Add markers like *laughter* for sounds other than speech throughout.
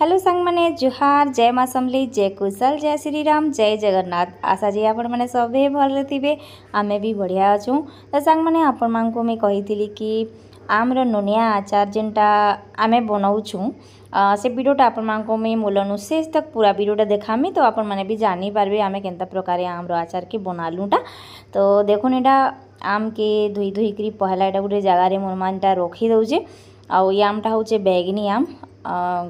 hello संगमने जुहार जय माँ सम्ली जय कुशल जय श्री राम जय जगन्नाथ आशा जी आपण मैंने सबे भल थे आमे भी बढ़िया अच्छू तो सांगने आपण मुझे कही कि आम्र नुनिया आचार जेनटा आम बनाऊँ से भिडियोटा आपण मूलनु शेष तक पूरा भिडियोटा देखामी तो आपण मैंने भी जानीपारे आम के प्रकार आम्र आचार के बनालुटा तो देखने यहाँ आम के धोई धोईक पहला गोटे जगार मुरमानटा रखी दौचे आउ आमटा हूँ बेगनी आम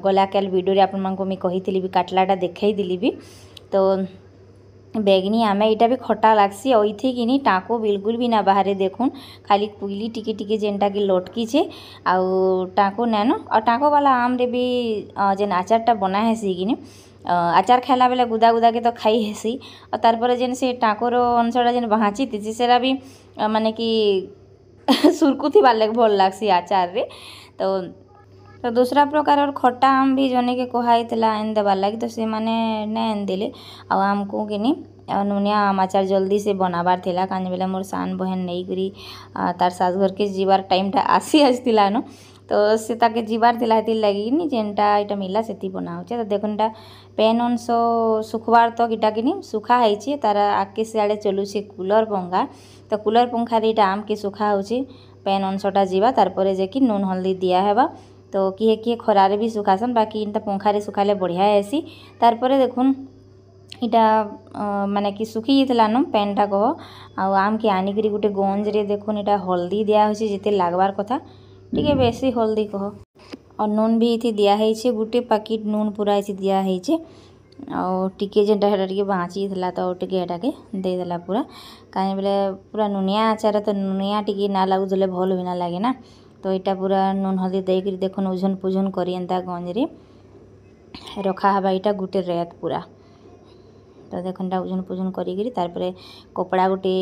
ଗଲାକାଲି ଭିଡ଼ିଓରେ ଆପଣମାନଙ୍କୁ ମୁଇଁ କହିଥିଲି ବି କାଟ୍ଲାଟା ଦେଖାଇଦେଲି ବି ତ বেগনি আমি এটা বি খটা লাগছি ওইথে কিনি টাঁকো বিলকুল বি না বাহারে দেখুন খালি কুইলি টিকে টিকে যেনটাকে লটকিছে আউ টাঁকো নেন আর টাঁকোওয়ালা আমরে বি যেন আচারটা বনা হেসি কিনি আচার খাইলা বেলা গুদা গুদাকে তো খাই হেসি আর তারপরে যেন সে টাঁকোর অংশটা যেন বাঁচিতেছি সেটা বি মানে কি সুরকুথিবার লাগে ভাল লাগছি আচারে তো ତ ଦୁସରା ପ୍ରକାରର ଖଟା ଆମ୍ ବି ଜନେକେ କୁହାହେଇଥିଲା ଆଇନ୍ ଦେବାର୍ ଲାଗି ତ ସେମାନେ ନାଇଁ ଆନିଦେଲେ ଆଉ ଆମ୍କୁ କିନି ନୁନିଆ ଆମ୍ ଆଚାର୍ ଜଲ୍ଦି ସେ ବନାବାର୍ ଥିଲା କାଁଯେ ବେଲେ ମୋର୍ ସାନ୍ ବହେନ୍ ନେଇକରି ତାର୍ ଶାଶ୍ ଘର୍କେ ଯିବାର୍ ଟାଇମ୍ଟା ଆସି ଆସିଥିଲାନ ତ ସେ ତାକେ ଯିବାର୍ ଥିଲା ହେଥିର୍ ଲାଗିକିନି ଯେନ୍ଟା ଇଟା ମିଲ୍ଲା ସେତି ବନାହଉଛେ ତ ଦେଖୁନ୍ ଇଟା ପେନ୍ ଅଂଶ ଶୁଖ୍ବାର୍ ତକ୍ ଇଟା କିନି ଶୁଖା ହେଇଛେ ତାର୍ ଆଗ୍କେ ସିଆଡ଼େ ଚଲୁଛେ କୁଲର୍ ପଙ୍ଖା ତ କୁଲର୍ ପଙ୍ଖାରେ ଇଟା ଆମ୍କେ ଶୁଖା ହଉଛେ ପେନ୍ ଅଂଶଟା ଯିବା ତାର୍ ପରେ ଯାଇକି ନୁନ୍ ହଲ୍ଦି ଦିଆହେବା ତ କିଏ କିଏ ଖରାରେ ବି ଶୁଖାସନ୍ ବାକି ଏନ୍ତା ପଙ୍ଖାରେ ଶୁଖାଲେ ବଢ଼ିଆ ହେସି ତାର୍ ପରେ ଦେଖୁନ୍ ଇଟା ମାନେ କି ଶୁଖିଯାଇଥିଲାନ ପ୍ୟାନ୍ଟା କହ ଆଉ ଆମ୍କେ ଆନିକିରି ଗୁଟେ ଗଞ୍ଜରେ ଦେଖୁନ୍ ଇଟା ହଳଦୀ ଦିଆହେଉଛେ ଯେତେ ଲାଗ୍ବାର୍ କଥା ଟିକେ ବେଶୀ ହଲ୍ଦି କହ ଆଉ ନୁନ୍ ବି ଏଥି ଦିଆହେଇଛେ ଗୁଟେ ପ୍ୟାକେଟ୍ ନୁନ୍ ପୁରା ଏଥି ଦିଆହେଇଛେ ଆଉ ଟିକେ ଯେନ୍ଟା ହେଟା ଟିକେ ବାଞ୍ଚିଥିଲା ତ ଟିକେ ହେଟାକେ ଦେଇଦେଲା ପୁରା କାହିଁ ବେଲେ ପୁରା ନୁନିଆ ଆଚାର ତ ନୁନିଆ ଟିକେ ନା ଲାଗୁଥିଲେ ଭଲ୍ ବି ନା ଲାଗେ ନା তো ଏଇଟା ପୁରା ନୁନ୍ ହଳଦୀ ଦେଇକିରି ଦେଖୁନ୍ ଉଝୁନ୍ ପୁଝୁନ୍ କରି ଏନ୍ତା ଗଞ୍ଜରେ ରଖାହେବା ଏଇଟା ଗୁଟେ ରେତ୍ ପୁରା ତ ଦେଖୁନ୍ ଏଇଟା ଉଝୁନ୍ ପୁଝୁନ୍ କରିକିରି ତାର୍ପରେ କପଡ଼ା ଗୁଟେ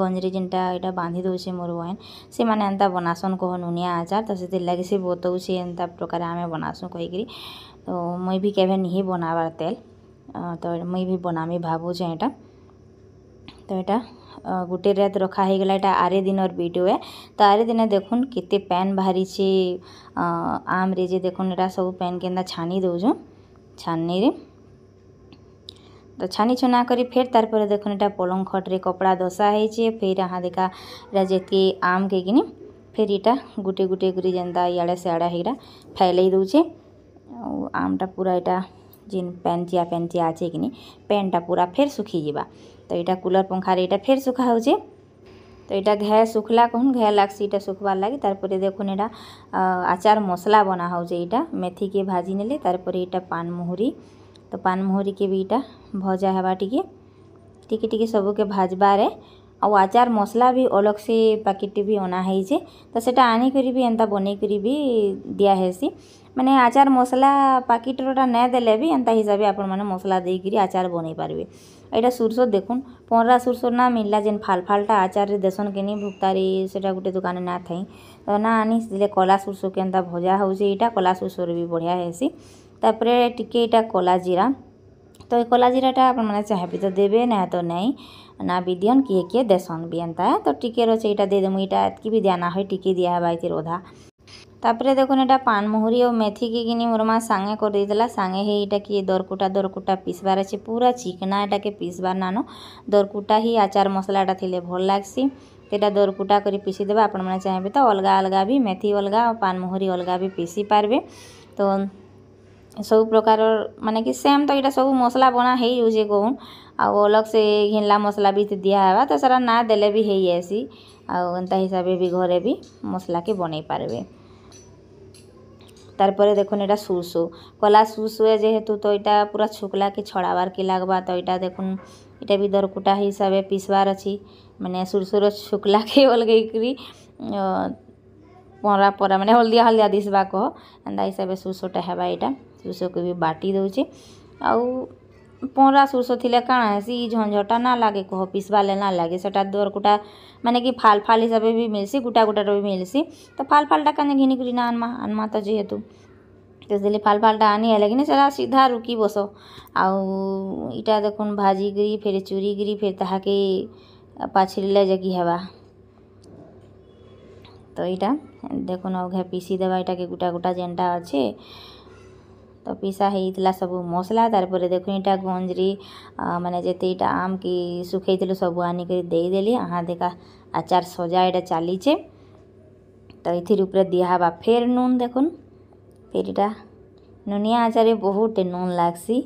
ଗଞ୍ଜରେ ଯେନ୍ଟା ଏଇଟା ବାନ୍ଧି ଦଉଛେ ମୋର ବହେନ୍ ସେମାନେ ଏନ୍ତା ବନାସନ୍ କହ ନୁନିଆ ଆଚାର୍ ତ ସେଥିର୍ଲାଗି ସେ ବତଉଛେ ଏନ୍ତା ପ୍ରକାରେ ଆମେ ବନାସୁଁ କହିକିରି ତ ମୁଇଁ ବି କେଭେ ନିହି ବନାବାର୍ ତେଲ୍ ତ ମୁଇଁ ବି ବନାମି ଭାବୁଛେଁ ଏଇଟା ତ ଏଇଟା ଗୋଟେ ରାତ ରଖା ହେଇଗଲା ଏଇଟା ଆରେ ଦିନର ଭିଡ଼ିଓ ଏ ତ ଆରେ ଦିନେ ଦେଖୁନ୍ କେତେ ପେନ୍ ବାହାରିଛି ଆମ୍ରେ ଯେ ଦେଖୁନ୍ ଏଇଟା ସବୁ ପେନ୍ କେନ୍ତା ଛାନି ଦେଉଛୁ ଛାନିରେ ତ ଛାନି ଛୁନା କରି ଫେର୍ ତାର୍ ପରେ ଦେଖୁନ୍ ଏଇଟା ପଲଙ୍ଗ ଖଟ୍ରେ କପଡ଼ା ଦଶା ହେଇଛେ ଫେର୍ ଆହା ଦେଖା ଏଇଟା ଯେତ୍କି ଆମ୍ କେକିନି ଫେର୍ ଇଟା ଗୁଟେ ଗୁଟେ କରି ଯେନ୍ତା ଇଆଡ଼େ ସିଆଡ଼େ ହେଇଟା ଫେଲେଇ ଦେଉଛେ ଆଉ ଆମ୍ଟା ପୁରା ଇଟା ଯେନ୍ ପେନ୍ ଚିଆ ପେନ୍ ଚିଆ ଅଛେ କିନି ପେନ୍ଟା ପୁରା ଫେର୍ ଶୁଖିଯିବା ତ ଏଇଟା କୁଲର୍ ପଙ୍ଖାରେ ଏଇଟା ଫେର୍ ଶୁଖା ହେଉଛେ ତ ଏଇଟା ଘାଏ ଶୁଖ୍ଲା କହୁନ୍ ଘାଏ ଲାଗ୍ସି ଏଇଟା ଶୁଖ୍ବାର୍ ଲାଗି ତାର୍ପରେ ଦେଖୁନ୍ ଏଇଟା ଆଚାର୍ ମସ୍ଲା ବନା ହେଉଛେ ଏଇଟା ମେଥିକେ ଭାଜି ନେଲେ ତାର୍ପରେ ଏଇଟା ପାନ୍ ମୁହୁରି ତ ପାନ୍ ପାନ୍ମହୁରିକେ ବି ଏଇଟା ଭଜା ହେବା ଟିକେ ଟିକେ ଟିକେ ସବୁକେ ଭାଜବାରେ ଆଉ ଆଚାର୍ ମସ୍ଲା ବି ଅଲଗ୍ସେ ପ୍ୟାକେଟ୍ଟେ ବି ଅନା ହେଇଛେ ତ ସେଟା ଆଣିକରି ବି ଏନ୍ତା ବନେଇକରି ବି ଦିଆହେସି ମାନେ ଆଚାର ମସଲା ପାକିଟ୍ରଟା ନାଇଁ ଦେଲେ ବି ଏନ୍ତା ହିସାବେ ଆପଣମାନେ ମସଲା ଦେଇକିରି ଆଚାର ବନେଇ ପାରିବେ ଏଇଟା ସୁର୍ଷୋ ଦେଖୁନ୍ ପହଁରା ସୁର୍ଷୋ ନା ମିଲ୍ଲା ଯେନ୍ ଫାଲ୍ ଫାଲ୍ଟା ଆଚାରରେ ଦେସନ୍ କିନି ଭୁକ୍ତାରି ସେଟା ଗୋଟେ ଦୋକାନେ ନା ଥାଇଁ ତ ନା ଆନି ଦେଲେ କଲା ସୁର୍ଷୋକେ ଏନ୍ତା ଭଜା ହଉଛେ ଏଇଟା କଲା ସୁର୍ଷୋରେ ବି ବଢ଼ିଆ ହେସି ତାପରେ ଟିକେ ଏଇଟା କଲା ଜିରା ତ ଏ କଲା ଜିରାଟା ଆପଣମାନେ ଚାହିଁବେ ତ ଦେବେ ନାଇଁ ତ ନାଇଁ ନା ବି ଦିଅନ୍ କିଏ କିଏ ଦେସନ୍ ବି ଏନ୍ତା ତ ଟିକେ ରଛେ ଏଇଟା ଦେଇଦେମୁ ଏଇଟା ଏତ୍କି ବି ଦିଆ ନା ହଏ ଟିକେ ଦିଆହେବା ଏଥିର୍ ଅଧା ତାପରେ ଦେଖୁନ୍ ଏଇଟା ପାନମହୁରି ଆଉ ମେଥିକି କିନି ମୋର୍ ମା' ସାଙ୍ଗେ କରିଦେଇଥିଲା ସାଙ୍ଗେ ହେଇ ଏଇଟାକି ଦରକୁଟା ଦରକୁଟା ପିସ୍ବାର୍ ଅଛେ ପୁରା ଚିକ୍ନା ଏଇଟାକେ ପିସ୍ବାର୍ ନାନ ଦରକୁଟା ହିଁ ଆଚାର ମସଲାଟା ଥିଲେ ଭଲ୍ ଲାଗ୍ସି ସେଇଟା ଦରକୁଟା କରି ପିସିଦେବେ ଆପଣମାନେ ଚାହିଁବେ ତ ଅଲଗା ଅଲଗା ବି ମେଥି ଅଲଗା ଆଉ ପାନମହୁରି ଅଲଗା ବି ପିସି ପାରବେ ତ ସବୁ ପ୍ରକାରର ମାନେ କି ସେମ୍ ତ ଏଇଟା ସବୁ ମସଲା ବନା ହେଇଯାଉଛେ କହୁନ୍ ଆଉ ଅଲଗ୍ ସେ ଘିନ୍ଲା ମସଲା ବି ଦିଆହେବା ତ ସେଟା ନା ଦେଲେ ବି ହେଇଯାଏସି ଆଉ ଏନ୍ତା ହିସାବେ ବି ଘରେ ବି ମସଲାକେ ବନେଇ ପାରବେ তারপরে দেখুন এটা শুশো কলা শুশোয়ে যেহেতু তো এটা পুরা শুকলাকে কি লাগবা তো এটা দেখুন এটা বি দরকুটা হিসাবে পিসবার অছি মানে সুরসুর শুকলাকে *laughs* করি পরা পরা মানে হলদিয়া হলদিয়া দিসবা কহ এন্তা হিসাবে শুশোটা হেবা এটা শুশোকে বি বাটি দেউছে আউ ପହଁରା ସୁର୍ଷ ଥିଲେ କାଣା ହେସି ଇ ଝଞ୍ଜଟା ନା ଲାଗେ କହ ପିସ୍ବାର୍ ଲାଗି ନା ଲାଗେ ସେଟା ଦରକୁଟା ମାନେ କି ଫାଲ୍ ଫାଲ୍ ହିସାବେ ବି ମିଲ୍ସି ଗୁଟା ଗୁଟାର ବି ମିଲ୍ସି ତ ଫାଲ୍ ଫାଲ୍ଟା କାନେ ଘିନିକରି ନା ଆନ୍ମା ଆନ୍ମା ତ ଯେହେତୁ ତ ଦେଲି ଫାଲ୍ ଫାଲ୍ଟା ଆନି ହେଲେ କିନି ସେଟା ସିଧା ରୁକି ବସ ଆଉ ଇଟା ଦେଖୁନ୍ ଭାଜିକିରି ଫେର୍ ଚୁରିକିରି ଫେର୍ ତାହାକେ ପାଛିରିଲେ ଯାଇକି ହେବା ତ ଇଟା ଦେଖୁନ୍ ଆଉ ଘେ ପିସି ଦେବା ଇଟାକେ ଗୁଟା ଗୁଟା ଯେନ୍ଟା ଅଛେ ତ ପିସା ହେଇଥିଲା ସବୁ ମସଲା ତାର୍ପରେ ଦେଖୁନ୍ ଇଟା ଗଞ୍ଜ୍ରି ମାନେ ଯେତେ ଇଟା ଆମ୍କେ ଶୁଖେଇଥିଲୁ ସବୁ ଆନିକରି ଦେଇଦେଲି ଆହା ଦେଖା ଆଚାର୍ ସଜା ଇଟା ଚାଲିଛେ ତ ଇଥିର୍ ଉପ୍ରେ ଦିଆହେବା ଫେର୍ ନୁନ୍ ଦେଖୁନ୍ ଫେର୍ ଇଟା ନୁନିଆ ଆଚାରେ ବହୁତ୍ଟେ ନୁନ୍ ଲାଗ୍ସି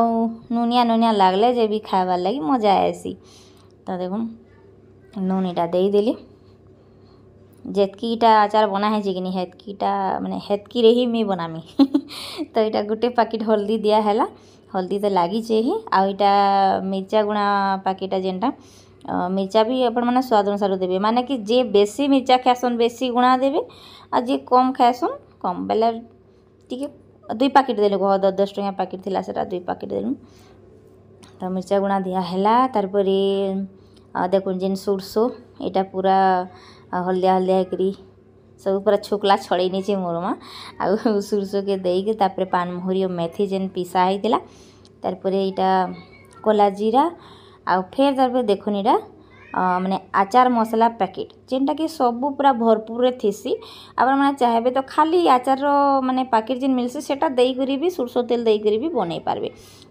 ଆଉ ନୁନିଆ ନୁନିଆ ଲାଗ୍ଲେ ଯେ ବି ଖାଏବାର୍ ଲାଗି ମଜା ଆଏସି ତ ଦେଖୁନ୍ ନୁନ୍ ଇଟା ଦେଇଦେଲି ଯେତ୍କିଟା ଆଚାର୍ ବନା ହେଇଛେ କି ନି ହେତ୍କିଟା ମାନେ ହେତ୍କିରେ ହିଁ ମୁଇଁ ବନାମି ତ ଇଟା ଗୁଟେ ପାକିଟ୍ ହଲ୍ଦି ଦିଆହେଲା ହଲ୍ଦି ତ ଲାଗିଛେ ହିଁ ଆଉ ଇଟା ମିର୍ଚା ଗୁଣା ପାକିଟ୍ଟା ଯେନ୍ଟା ମିର୍ଚା ବି ଆପଣମାନେ ସ୍ୱାଦ ଅନୁସାରେ ଦେବେ ମାନେ କି ଯିଏ ବେଶୀ ମିର୍ଚା ଖାଏସନ୍ ବେଶୀ ଗୁଣା ଦେବେ ଆଉ ଯିଏ କମ୍ ଖାଏସନ୍ କମ୍ ବେଲେ ଟିକେ ଦୁଇ ପାକିଟ୍ ଦେଲୁ କହ ଦଶ ଦଶ ଟଙ୍କା ପାକିଟ୍ ଥିଲା ସେଟା ଦୁଇ ପାକିଟ୍ ଦେଲୁ ତ ମିର୍ଚା ଗୁଣା ଦିଆହେଲା ତାର୍ପରେ ଦେଖୁନ୍ ଯେନ୍ ସୋର୍ଷ ଇଟା ପୁରା ହଳଦିଆ ହଳଦିଆ ହେଇକରି ସବୁ ପୁରା ଛୁକ୍ଲା ଛଡ଼େଇ ନେଇଛେ ମୋର ମା ଆଉ ସୁର୍ଷକେ ଦେଇକି ତାପରେ ପାନମହୁରି ଆଉ ମେଥି ଯେନ୍ ପିସା ହେଇଥିଲା ତାର୍ପରେ ଇଟା କଲା ଜିରା ଆଉ ଫେର୍ ତାର୍ପରେ ଦେଖୁନ୍ ଇଟା ମାନେ ଆଚାର ମସଲା ପ୍ୟାକେଟ୍ ଯେନ୍ଟାକି ସବୁ ପୁରା ଭରପୁରରେ ଥିସି ଆପଣମାନେ ଚାହିଁବେ ତ ଖାଲି ଆଚାରର ମାନେ ପ୍ୟାକେଟ୍ ଯେନ୍ ମିଲ୍ସି ସେଟା ଦେଇକରି ବି ସୋର୍ଷ ତେଲ ଦେଇକରି ବି ବନେଇ ପାରବେ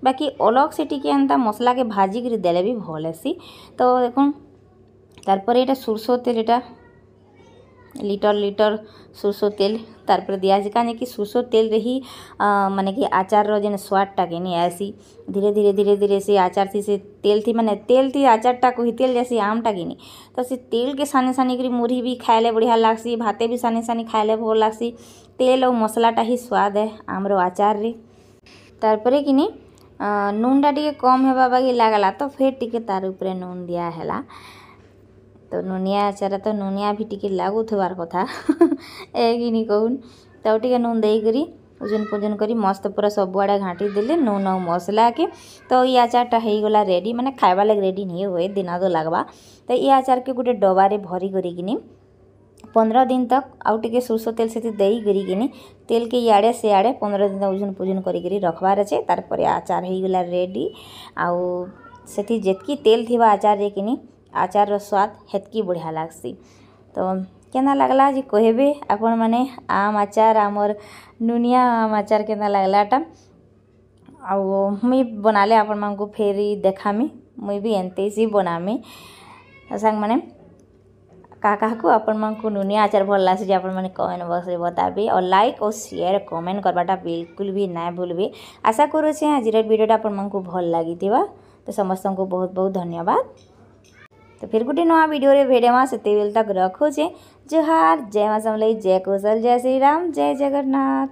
ବାକି ଅଲଗ୍ ସେ ଟିକେ ଏନ୍ତା ମସଲାକେ ଭାଜିକିରି ଦେଲେ ବି ଭଲ୍ ହେସି ତ ଦେଖୁନ୍ ତାର୍ପରେ ଇଟା ସୋର୍ଷ ତେଲ ଇଟା लिटर लिटर सोरसों तेल तार दिज क्या कि सोरसों तेल रे ही मैंने कि आचार रेन स्वादटा के नहीं आसी धीरे धीरे धीरे धीरे से आचार थी से तेल थी मैंने तेल थी आचार टा कोई तेल जैसे आम टा कि तो से तेल के साने सानी करी मुरी भी खाएले बढ़िया लग्सी भाते भी सानी सानी खाएले भल लग्सी तेल और मसलाटा ही स्वाद है आम्र आचार रे तार कि नून टा टे कम होगी लगला तो फिर टी तार नून दिहला तो नुनिया चेहरा तो नुनिया भी टी लगुवार कथा *laughs* एगिन कहून तो टे नुन देकर ओजन पोजन कर मस्त पूरा सबुआड़े घाटी देने नुन आउ मसला के तो ये आचार टा हो रेडी मैंने खाबार लगे रेडी नहीं हुए दिन तो लग्वा तो ये आचार के गोटे डबारे भरी करनी पंद्रह दिन तक आउ सोर्स तेल से दे करनी तेल के इड़े से आड़े पंद्रह दिन तक ओजन पोजन करी रखबार अच्छे तार आचार हो गला रेडी आउ से जितकी तेल थी आचार जेकिनी आचार स्वाद हेतक बढ़िया लगसी तो केना लगला जी कहबे आपण मैने आम आचार आमर नुनिया आम आचार के लग्लाटा आउ मुई बनाले आपण मैं फेरी देखामी मुई भी एनते ही बनामी सांग मैंने का क्या आपण मू नुनिया आचार भल लगे जी मैंने कमेंट बक्स में बताबी और लाइक और सेयर कमेंट करवाटा बिल्कुल भी ना भूलबी आशा करुचे आज भिडियो भल लगी तो समस्त को बहुत बहुत धन्यवाद તો ફિરકુટીનો આ વિડીયો રે ભેડિયામાં સત્યવેલ તક રખો છે જોહાર જય માસમ લઈ જય કૌશલ જય શ્રી રામ જય જગન્નાથ